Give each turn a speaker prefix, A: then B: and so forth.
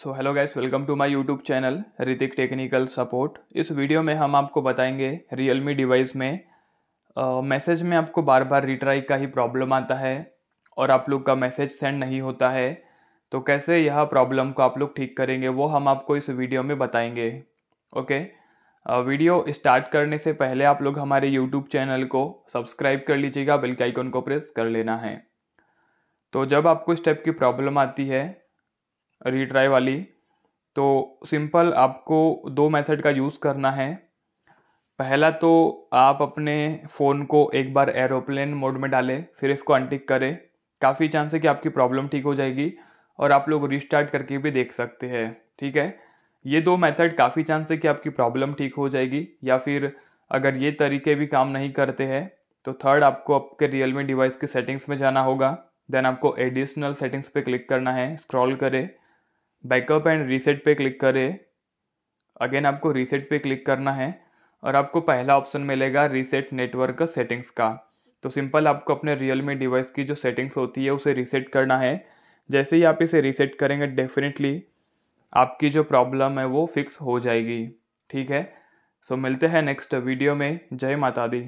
A: So hello guys welcome to my YouTube channel Hrithik technical support इस वीडियो में हम आपको बताएंगे रियल मी डिवाइस में मैसेज uh, में आपको बार बार रिट्राई का ही प्रॉब्लम आता है और आप लोग का मैसेज सेंड नहीं होता है तो कैसे यह प्रॉब्लम को आप लोग ठीक करेंगे वो हम आपको इस वीडियो में बताएंगे ओके okay? वीडियो स्टार्ट करने से पहले आप लोग हमारे यूट्यूब चैनल को सब्सक्राइब कर लीजिएगा बेल के आइकन को प्रेस कर लेना है तो जब आपको इस टाइप की प्रॉब्लम आती है रीट्राई वाली तो सिंपल आपको दो मेथड का यूज़ करना है पहला तो आप अपने फ़ोन को एक बार एरोप्लेन मोड में डालें फिर इसको अनटिक करें काफ़ी चांस है कि आपकी प्रॉब्लम ठीक हो जाएगी और आप लोग रिस्टार्ट करके भी देख सकते हैं ठीक है ये दो मेथड काफ़ी चांस है कि आपकी प्रॉब्लम ठीक हो जाएगी या फिर अगर ये तरीके भी काम नहीं करते हैं तो थर्ड आपको आपके रियलमी डिवाइस की सेटिंग्स में जाना होगा देन आपको एडिशनल सेटिंग्स पे क्लिक करना है स्क्रॉल करें बैकअप एंड रीसेट पे क्लिक करें अगेन आपको रीसेट पे क्लिक करना है और आपको पहला ऑप्शन मिलेगा रीसेट नेटवर्क सेटिंग्स का तो सिंपल आपको अपने रियलमी डिवाइस की जो सेटिंग्स होती है उसे रीसेट करना है जैसे ही आप इसे रीसेट करेंगे डेफिनेटली आपकी जो प्रॉब्लम है वो फिक्स हो जाएगी ठीक है सो मिलते हैं नेक्स्ट वीडियो में जय माता दी